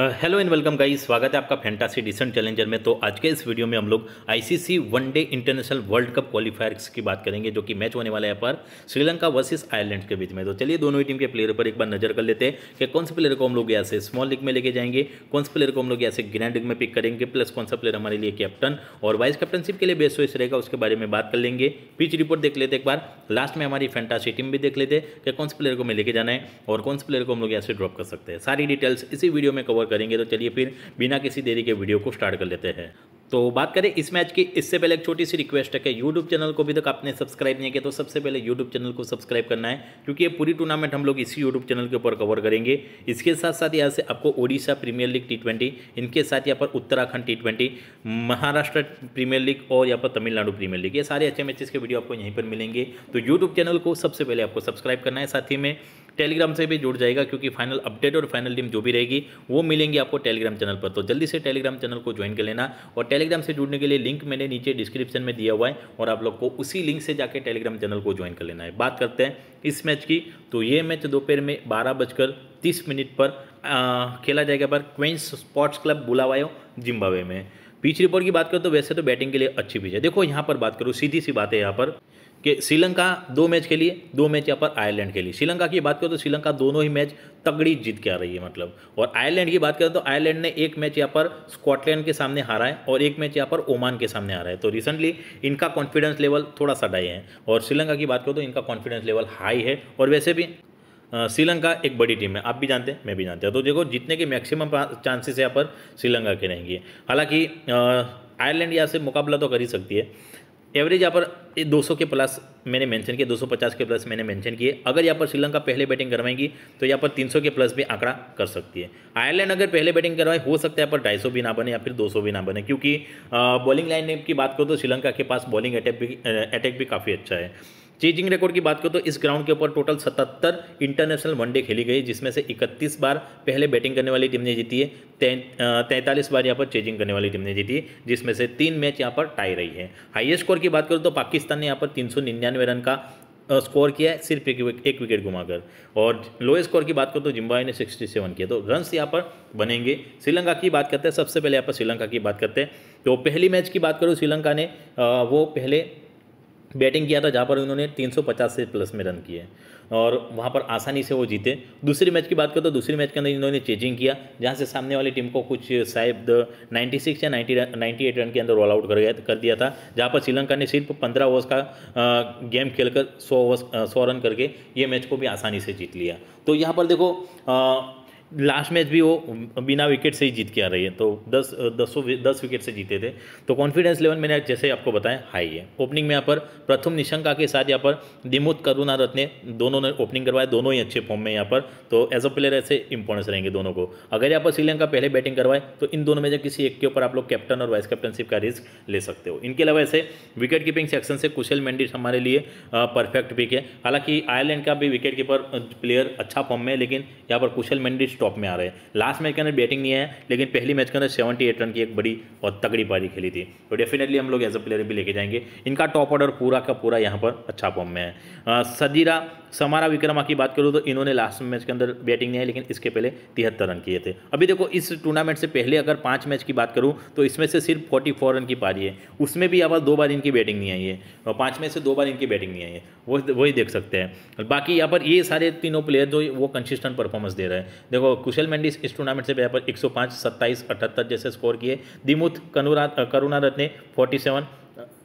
hello and welcome guys स्वागत है आपका फैंटासी डिसेंट चैलेंजर में तो आज के इस वीडियो में हम लोग ICC one day international world cup qualifiers की बात करेंगे जो कि मैच होने वाला है पर श्रीलंका वर्सेस आयरलैंड के बीच में तो चलिए दोनों ही टीम के प्लेयर पर एक बार नजर कर लेते हैं कि कौन से प्लेयर को हम लोग यहाँ से स्मॉल लीग में लेके जाएंगे कौन से प्लेयर को हम लोग यहाँ से ग्रैंड लीग में पिक करेंगे प्लस कौन सा प्लेयर हमारे लिए कैप्टन और वाइस कैप्टनशिप के लिए बेस्ट वेस्ट रहेगा उसके बारे में बात कर लेंगे पिच रिपोर्ट देख लेते एक बार लास्ट में हमारी फैंटासी टीम भी देख लेते कि कौन से प्लेयर को हमें लेके जाना है और कौन से प्लेयर को हम लोग यहाँ से ड्रॉप कर सकते हैं सारी डिटेल्स इसी वीडियो में कवर कवर करेंगे तो चलिए फिर बिना किसी देरी के वीडियो को स्टार्ट कर लेते हैं तो बात करें इस मैच की इससे पहले एक छोटी सी रिक्वेस्ट है कि यूट्यूब चैनल को भी तक आपने सब्सक्राइब नहीं किया तो सबसे पहले यूट्यूब चैनल को सब्सक्राइब करना है क्योंकि ये पूरी टूर्नामेंट हम लोग इसी यूट्यूब चैनल के ऊपर कवर करेंगे इसके साथ साथ यहाँ से आपको ओडिशा प्रीमियर लीग टी इनके साथ यहाँ पर Uttarakhand T twenty Maharashtra premier league और यहाँ पर तमिलनाडु प्रीमियर लीग ये सारे अच्छे मैचेस के वीडियो आपको यहीं पर मिलेंगे तो यूट्यूब चैनल को सबसे पहले आपको सब्सक्राइब करना है साथ ही में टेलीग्राम से भी जुड़ जाएगा क्योंकि फाइनल अपडेट और फाइनल टीम जो भी रहेगी वो मिलेंगी आपको टेलीग्राम चैनल पर तो जल्दी से टेलीग्राम चैनल को ज्वाइन कर लेना और टेलीग्राम से जुड़ने के लिए लिंक मैंने नीचे डिस्क्रिप्शन में दिया हुआ है और आप लोग को उसी लिंक से जाकर टेलीग्राम चैनल को ज्वाइन कर लेना है बात करते हैं इस मैच की तो ये मैच दोपहर में बारह बजकर तीस मिनट पर आ, खेला जाएगा पर Queens Sports Club Bulawayo Zimbabwe में पिच रिपोर्ट की बात करें तो वैसे तो बैटिंग के लिए अच्छी पिच है देखो यहाँ पर बात करूँ सीधी सी बात है यहाँ पर कि श्रीलंका दो मैच के लिए दो मैच यहाँ पर आयरलैंड के लिए श्रीलंका की बात करें तो श्रीलंका दोनों ही मैच तगड़ी जीत के आ रही है मतलब और आयरलैंड की बात करें तो आयरलैंड ने एक मैच यहाँ पर स्कॉटलैंड के सामने हारा है और एक मैच यहाँ पर ओमान के सामने हारा है तो रिसेंटली इनका कॉन्फिडेंस लेवल थोड़ा सा डाई है और श्रीलंका की बात करो तो इनका कॉन्फिडेंस लेवल हाई है और वैसे भी श्रीलंका एक बड़ी टीम है आप भी जानते हैं मैं भी जानते हैं तो देखो जितने के मैक्सिमम चांसेस यहाँ पर श्रीलंका के रहेंगे हालांकि आयरलैंड यहाँ से मुकाबला तो कर ही सकती है एवरेज यहाँ पर 200 के प्लस मैंने मेंशन किए 250 के प्लस मैंने मेंशन किए अगर यहाँ पर श्रीलंका पहले बैटिंग करवाएंगी तो यहाँ पर 300 के प्लस भी आंकड़ा कर सकती है आयरलैंड अगर पहले बैटिंग करवाए हो सकता है यहाँ पर सौ भी ना बने या फिर 200 भी ना बने क्योंकि बॉलिंग लाइन की बात करो तो श्रीलंका के पास बॉलिंग अटैक भी अटैक भी काफ़ी अच्छा है चेजिंग रिकॉर्ड की बात करो तो इस ग्राउंड के ऊपर टोटल 77 इंटरनेशनल वनडे खेली गई जिसमें से 31 बार पहले बैटिंग करने वाली टीम ने जीती है तैंतालीस बार यहाँ पर चेजिंग करने वाली टीम ने जीती है जिसमें से तीन मैच यहाँ पर टाई रही है हाईएस्ट स्कोर की बात करूँ तो पाकिस्तान ने यहाँ पर तीन रन का स्कोर किया है सिर्फ एक, एक विकेट घुमाकर और लोएस्ट स्कोर की बात करो तो जिम्बाब्वे ने 67 किया तो रन्स यहाँ पर बनेंगे श्रीलंका की बात करते हैं सबसे पहले यहाँ पर श्रीलंका की बात करते हैं तो पहली मैच की बात करूँ श्रीलंका ने वो पहले बैटिंग किया था जहाँ पर उन्होंने 350 से प्लस में रन किए और वहाँ पर आसानी से वो जीते दूसरे मैच की बात करें तो दूसरे मैच के अंदर इन्होंने चेजिंग किया जहाँ से सामने वाली टीम को कुछ शायद 96 या 90 98 रन के अंदर ऑल आउट कर गया कर दिया था जहाँ पर श्रीलंका ने सिर्फ 15 ओवर्स का गेम खेलकर 100 ओवर्स 100 रन करके ये मैच को भी आसानी से जीत लिया तो यहाँ पर देखो आ, लास्ट मैच भी वो बिना विकेट से ही जीत के आ रही है तो दस दसों दस विकेट से जीते थे तो कॉन्फिडेंस लेवल मैंने जैसे आपको बताया हाई है ओपनिंग में यहाँ पर प्रथम निशंका के साथ यहाँ पर दिमुत करुणा ने दोनों ने ओपनिंग करवाया दोनों ही अच्छे फॉर्म में यहाँ पर तो एज अ प्लेयर ऐसे इंपॉर्टेंस रहेंगे दोनों को अगर यहाँ पर श्रीलंका पहले बैटिंग करवाए तो इन दोनों में से किसी एक के ऊपर आप लोग कैप्टन और वाइस कैप्टनशिप का रिस्क ले सकते हो इनके अलावा ऐसे विकेट कीपिंग सेक्शन से कुशल मैंडिस हमारे लिए परफेक्ट पिक है हालांकि आयरलैंड का भी विकेट कीपर प्लेयर अच्छा फॉर्म में लेकिन यहाँ पर कुशल मैंडिस टॉप में आ रहे हैं लास्ट मैच के अंदर बैटिंग नहीं है लेकिन पहली मैच के अंदर सेवेंटी एट रन की एक बड़ी और तगड़ी पारी खेली थी तो डेफिनेटली हम लोग एज अ प्लेयर भी लेके जाएंगे इनका टॉप ऑर्डर पूरा का पूरा यहाँ पर अच्छा फॉर्म में है सदीरा समारा विक्रमा की बात करूँ तो इन्होंने लास्ट मैच के अंदर बैटिंग नहीं है लेकिन इसके पहले तिहत्तर रन किए थे अभी देखो इस टूर्नामेंट से पहले अगर पाँच मैच की बात करूँ तो इसमें से सिर्फ फोर्टी फोर रन की पारी है उसमें भी अब दो बार इनकी बैटिंग नहीं आई है और पाँच में से दो बार इनकी बैटिंग नहीं आई है वो वही देख सकते हैं बाकी यहाँ पर ये सारे तीनों प्लेयर जो वो कंसिस्टेंट परफॉर्मेंस दे रहे हैं देखो कुशल मेंडिस इस टूर्नामेंट से पर 105, 27, 78 जैसे स्कोर किए दिमुथ करुणारत ने 47,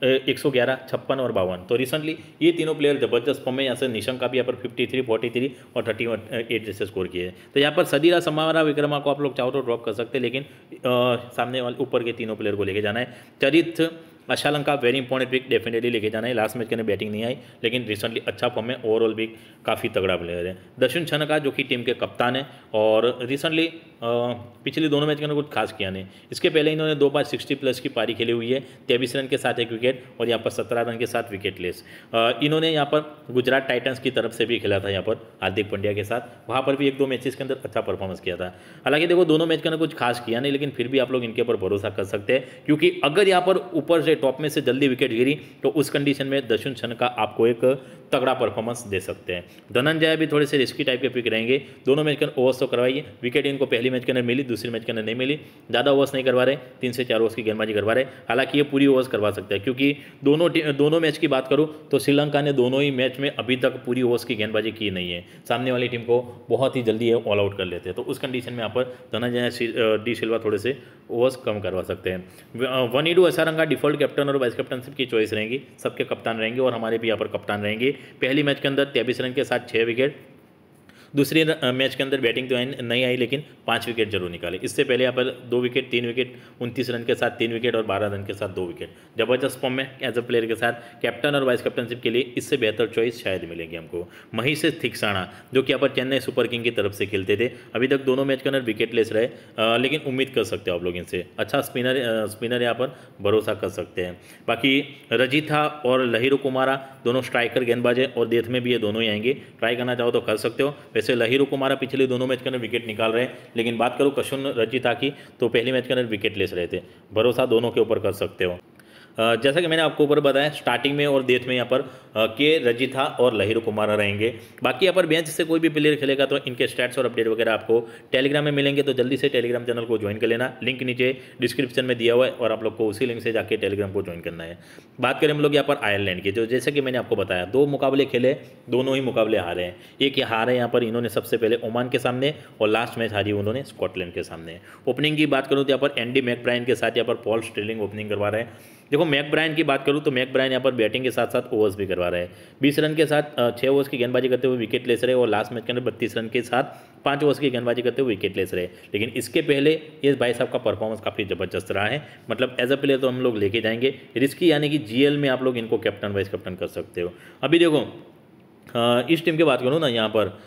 एक सौ ग्यारह छप्पन और बावन तो रिसेंटली ये तीनों प्लेयर जबरदस्त फॉर्म में यहाँ से निशंक का भी यहाँ पर फिफ्टी थ्री फोर्टी थ्री और थर्टी वन एट जैसे स्कोर किए तो यहाँ पर सदीरा समारा विक्रमा को आप लोग चाहो तो ड्रॉप कर सकते हैं लेकिन आ, सामने वाले ऊपर के तीनों प्लेयर को लेके जाना है चरित्र लंका वेरी इंपॉर्टेंट विक डेफिनेटली लेके जाना है लास्ट मैच के अंदर बैटिंग नहीं आई लेकिन रिसेंटली अच्छा फॉर्म में ओवरऑल भी काफ़ी तगड़ा प्लेयर है दशुन छनका जो कि टीम के कप्तान है और रिसेंटली पिछले दोनों मैच के अंदर कुछ खास किया नहीं इसके पहले इन्होंने दो बार सिक्सटी प्लस की पारी खेली हुई है तेईस रन के साथ एक विकेट और यहाँ पर सत्रह रन के साथ विकेट लेस इन्होंने यहाँ पर गुजरात टाइटन्स की तरफ से भी खेला था यहाँ पर हार्दिक पंड्या के साथ वहाँ पर भी एक दो मैचेस के अंदर अच्छा परफॉर्मेंस किया था हालांकि देखो दोनों मैच के अंदर कुछ खास किया नहीं लेकिन फिर भी आप लोग इनके ऊपर भरोसा कर सकते हैं क्योंकि अगर यहाँ पर ऊपर से टॉप में से जल्दी विकेट गिरी तो उस कंडीशन में दशुन छन का आपको एक तगड़ा परफॉर्मेंस दे सकते हैं धनंजय भी थोड़े से रिस्की टाइप के पिक रहेंगे दोनों मैच के अंदर ओवर्स तो करवाइए विकेट इनको पहली मैच के अंदर मिली दूसरी मैच के अंदर नहीं मिली ज़्यादा ओवर्स नहीं करवा रहे तीन से चार ओवर्स की गेंदबाजी करवा रहे हालांकि ये पूरी ओवर्स करवा सकते हैं क्योंकि दोनों दोनों मैच की बात करूँ तो श्रीलंका ने दोनों ही मैच में अभी तक पूरी ओवर्स की गेंदबाजी की नहीं है सामने वाली टीम को बहुत ही जल्दी ऑल आउट कर लेते हैं तो उस कंडीशन में यहाँ पर धनंजय डी सिल्वा थोड़े से ओवर्स कम करवा सकते हैं वन ऐसा असारंगा डिफॉल्ट कैप्टन और वाइस कैप्टनशिप की चॉइस रहेंगी सबके कप्तान रहेंगे और हमारे भी यहाँ पर कप्तान रहेंगे पहली मैच के अंदर तेबिस रन के साथ छः विकेट दूसरे मैच के अंदर बैटिंग तो नहीं आई लेकिन पाँच विकेट जरूर निकाले इससे पहले यहाँ पर दो विकेट तीन विकेट उनतीस रन के साथ तीन विकेट और बारह रन के साथ दो विकेट जबरदस्त फॉर्म में एज अ प्लेयर के साथ कैप्टन और वाइस कैप्टनशिप के लिए इससे बेहतर चॉइस शायद मिलेगी हमको महेश थिकसाणा जो कि यहाँ पर चेन्नई सुपर किंग की तरफ से खेलते थे अभी तक दोनों मैच के अंदर विकेटलेस रहे लेकिन उम्मीद कर सकते हो आप लोग इनसे अच्छा स्पिनर स्पिनर यहाँ पर भरोसा कर सकते हैं बाकी रजिथा और लहिरो कुमारा दोनों स्ट्राइकर गेंदबाज हैं और देथ में भी ये दोनों ही आएंगे ट्राई करना चाहो तो कर सकते हो वैसे जैसे लहिरो कुमारा पिछले दोनों मैच के अंदर विकेट निकाल रहे हैं लेकिन बात करूँ कशुन रचिता की तो पहले मैच के अंदर विकेट लेस रहे थे भरोसा दोनों के ऊपर कर सकते हो जैसा कि मैंने आपको ऊपर बताया स्टार्टिंग में और डेथ में यहाँ पर के रजिथा और लहिर कुमार रहेंगे बाकी यहाँ पर बेंच से कोई भी प्लेयर खेलेगा तो इनके स्टैट्स और अपडेट वगैरह आपको टेलीग्राम में मिलेंगे तो जल्दी से टेलीग्राम चैनल को ज्वाइन कर लेना लिंक नीचे डिस्क्रिप्शन में दिया हुआ है और आप लोग को उसी लिंक से जाकर टेलीग्राम को ज्वाइन करना है बात करें हम लोग यहाँ पर आयरलैंड की जो जैसे कि मैंने आपको बताया दो मुकाबले खेले दोनों ही मुकाबले हारे हैं एक हारे यहाँ पर इन्होंने सबसे पहले ओमान के सामने और लास्ट मैच हारी उन्होंने स्कॉटलैंड के सामने ओपनिंग की बात करूँ तो यहाँ पर एंडी मैकब्राइन के साथ यहाँ पर पॉल स्टेलिंग ओपनिंग करवा रहे हैं देखो मैक ब्रायन की बात करूँ तो मैक ब्रायन यहाँ पर बैटिंग के साथ साथ ओवर्स भी करवा रहे हैं बीस रन के साथ छः ओवर्स की गेंदबाजी करते हुए विकेट ले रहे और लास्ट मैच के अंदर बत्तीस रन के साथ पाँच ओवर्स की गेंदबाजी करते हुए विकेट ले रहे लेकिन इसके पहले ये भाई साहब का परफॉर्मेंस काफ़ी ज़बरदस्त रहा है मतलब एज अ प्लेयर तो हम लोग लेके जाएंगे रिस्की यानी कि जी में आप लोग इनको कैप्टन वाइस कैप्टन कर सकते हो अभी देखो इस टीम की बात करूँ ना यहाँ पर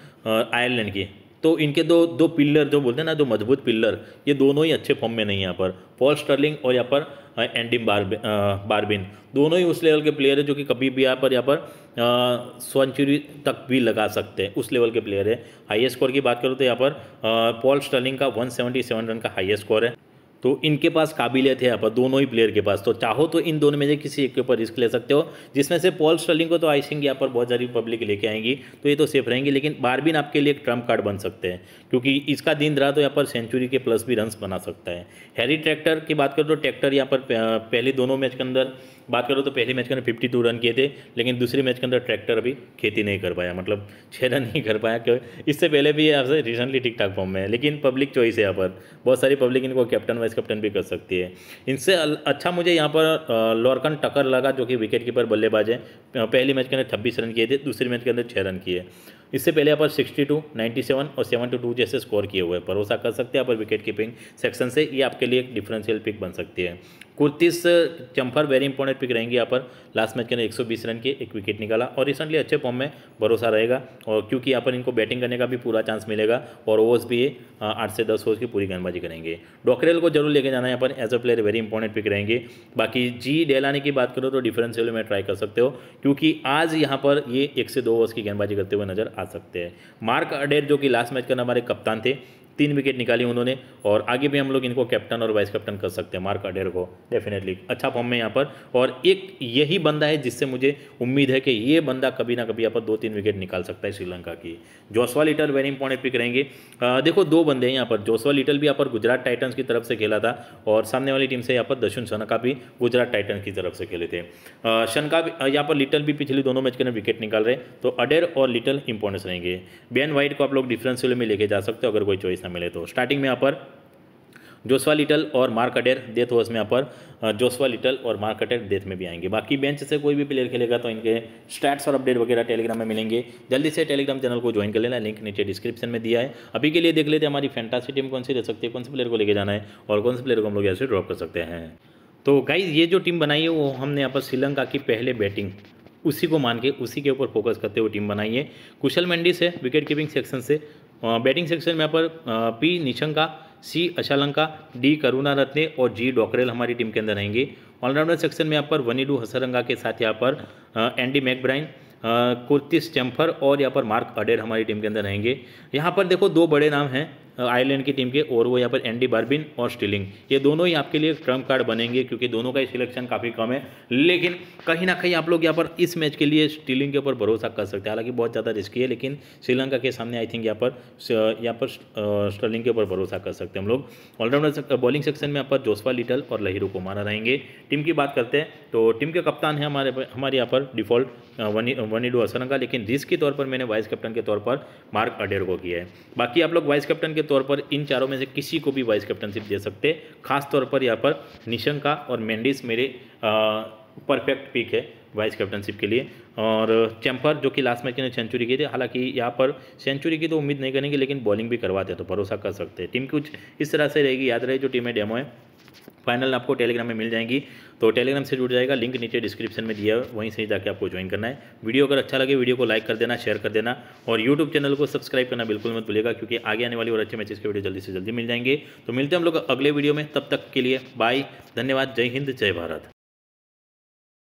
आयरलैंड की तो इनके दो दो पिल्लर जो बोलते हैं ना जो मजबूत पिल्लर ये दोनों ही अच्छे फॉर्म में नहीं है यहाँ पर पॉल स्टर्लिंग और यहाँ पर एंडिम बारबिन बारबिन दोनों ही उस लेवल के प्लेयर है जो कि कभी भी यहाँ पर यहाँ पर सेंचुरी तक भी लगा सकते हैं उस लेवल के प्लेयर है हाईएस्ट स्कोर की बात करूँ तो यहाँ पर पॉल स्टर्लिंग का 177 रन का हाइएस्ट स्कोर है तो इनके पास काबिलियत है यहाँ पर दोनों ही प्लेयर के पास तो चाहो तो इन दोनों में से किसी एक के ऊपर रिस्क ले सकते हो जिसमें से पॉल स्टर्लिंग को तो आई थिंक यहाँ पर बहुत सारी पब्लिक लेके आएंगी तो ये तो सेफ रहेंगी लेकिन बारबिन आपके लिए एक ट्रम्प कार्ड बन सकते हैं क्योंकि इसका दिन रहा तो यहाँ पर सेंचुरी के प्लस भी रन बना सकता है हैरी ट्रैक्टर की बात करो तो ट्रैक्टर यहाँ पर पहले दोनों मैच के अंदर बात करो तो पहले मैच के अंदर फिफ्टी टू रन किए थे लेकिन दूसरे मैच के अंदर ट्रैक्टर अभी खेती नहीं कर पाया मतलब छः रन नहीं कर पाया क्यों इससे पहले भी यहाँ रिसेंटली ठीक ठाक फॉर्म में है लेकिन पब्लिक चॉइस है यहाँ पर बहुत सारी पब्लिक इनको कैप्टन वाइस कैप्टन भी कर सकती है इनसे अच्छा मुझे यहाँ पर लॉर्कन टकर लगा जो कि विकेट कीपर बल्लेबाज है पहली मैच के अंदर छब्बीस रन किए थे दूसरे मैच के अंदर छः रन किए इससे पहले यहाँ पर सिक्सटी टू नाइन्टी सेवन और सेवन टू टू जैसे स्कोर किए हुए हैं भरोसा कर सकते हैं यहाँ पर विकेट कीपिंग सेक्शन से ये आपके लिए एक डिफरेंशियल पिक बन सकती है Curtis Campher very important pick रहेंगे यहाँ पर लास्ट मैच के अंदर 120 रन के एक विकेट निकाला और रिसेंटली अच्छे फॉर्म में भरोसा रहेगा और क्योंकि यहाँ पर इनको बैटिंग करने का भी पूरा चांस मिलेगा और ओवर्स भी आठ से दस ओवर्स की पूरी गेंदबाजी करेंगे डॉकरेल को जरूर लेके जाना यहाँ पर as a player very important pick रहेंगे बाकी जी डेलाने की बात करो तो डिफरेंस लेवल में ट्राई कर सकते हो क्योंकि आज यहाँ पर ये एक से दो ओवर्स की गेंदबाजी करते हुए नजर आ सकते हैं मार्क अडेर जो कि लास्ट मैच के हमारे कप्तान थे तीन विकेट निकाली उन्होंने और आगे भी हम लोग इनको कैप्टन और वाइस कैप्टन कर सकते हैं मार्क अडेर को डेफिनेटली अच्छा फॉर्म में यहाँ पर और एक यही बंदा है जिससे मुझे उम्मीद है कि ये बंदा कभी ना कभी यहाँ पर दो तीन विकेट निकाल सकता है श्रीलंका की Joshua Little very important pick रहेंगे आ, देखो दो बंदे हैं यहाँ पर जोसवा लिटल भी यहाँ पर गुजरात टाइटन्स की तरफ से खेला था और सामने वाली टीम से यहाँ पर दशुन शनका भी गुजरात टाइटन्स की तरफ से खेले थे शनका यहाँ पर लिटल भी पिछले दोनों मैच के अंदर विकेट निकाल रहे तो अडेर और लिटल इंपॉर्टेंस रहेंगे बेन वाइट को आप लोग डिफरेंस में लेके जा सकते हो अगर कोई चॉइस मिले तो स्टार्टिंग में यहाँ पर जोसवा लिटल और मार्क अडेर डेथ ओवर्स में यहाँ पर जोसवा लिटल और मार्क अडेर डेथ में भी आएंगे बाकी बेंच से कोई भी प्लेयर खेलेगा तो इनके स्टैट्स और अपडेट वगैरह टेलीग्राम में मिलेंगे जल्दी से टेलीग्राम चैनल को ज्वाइन कर लेना लिंक नीचे डिस्क्रिप्शन में दिया है अभी के लिए देख लेते हैं हमारी फैंटासी टीम कौन सी रह सकती है कौन से प्लेयर को लेकर जाना है और कौन से प्लेयर को हम लोग ऐसे ड्रॉप कर सकते हैं तो गाइज ये जो टीम बनाई है वो हमने यहाँ पर श्रीलंका की पहले बैटिंग उसी को मान के उसी के ऊपर फोकस करते हुए टीम बनाई है कुशल मंडी से विकेट कीपिंग सेक्शन से बैटिंग सेक्शन में यहाँ पर P Nissanka C Asalanka D Karunaratne और जी डॉकरेल हमारी टीम के अंदर रहेंगे ऑलराउंडर सेक्शन में यहाँ पर वनीडू हसरंगा के साथ यहाँ पर एंडी मैकब्राइन कुर्तिस चैम्फर और यहाँ पर मार्क अडेर हमारी टीम के अंदर रहेंगे यहाँ पर देखो दो बड़े नाम हैं आयरलैंड की टीम के और वो यहाँ पर एंडी बर्बिन और स्टीलिंग ये दोनों ही आपके लिए ट्रम्प कार्ड बनेंगे क्योंकि दोनों का ही सिलेक्शन काफ़ी कम है लेकिन कहीं ना कहीं आप लोग यहाँ पर इस मैच के लिए स्टीलिंग के ऊपर भरोसा कर सकते हैं हालांकि बहुत ज़्यादा रिस्की है लेकिन श्रीलंका के सामने आई थिंक यहाँ पर यहाँ पर स्टर्लिंग के ऊपर भरोसा कर सकते हैं हम लोग ऑलराउंडर बॉलिंग सेक्शन में यहाँ पर जोसवा लिटल और लहिरू कुमारा रहेंगे टीम की बात करते हैं तो टीम के कप्तान है हमारे हमारे यहाँ पर डिफॉल्ट वनी वनीडू असरंगा लेकिन रिस्क के तौर पर मैंने वाइस कैप्टन के तौर पर मार्क अडेर को किया है बाकी आप लोग वाइस कैप्टन के तौर पर इन चारों में से किसी को भी वाइस कैप्टनशिप दे सकते खास तौर पर यहाँ पर निशंका और मेंडिस मेरे परफेक्ट पिक है वाइस कैप्टनशिप के लिए और चैम्पर जो कि लास्ट मैच ने सेंचुरी की थी हालांकि यहाँ पर सेंचुरी की तो उम्मीद नहीं करेंगे लेकिन बॉलिंग भी करवाते हैं तो भरोसा कर सकते हैं टीम कुछ इस तरह से रहेगी याद रहे जो टीम है डेमो है फाइनल आपको टेलीग्राम में मिल जाएंगी तो टेलीग्राम से जुड़ जाएगा लिंक नीचे डिस्क्रिप्शन में दिया है वहीं से जाके आपको ज्वाइन करना है वीडियो अगर अच्छा लगे वीडियो को लाइक कर देना शेयर कर देना और यूट्यूब चैनल को सब्सक्राइब करना बिल्कुल मत भूलेगा क्योंकि आगे आने वाली और अच्छे मैचेस के वीडियो जल्दी से जल्दी मिल जाएंगे तो मिलते हैं हम लोग अगले वीडियो में तब तक के लिए बाय धन्यवाद जय हिंद जय भारत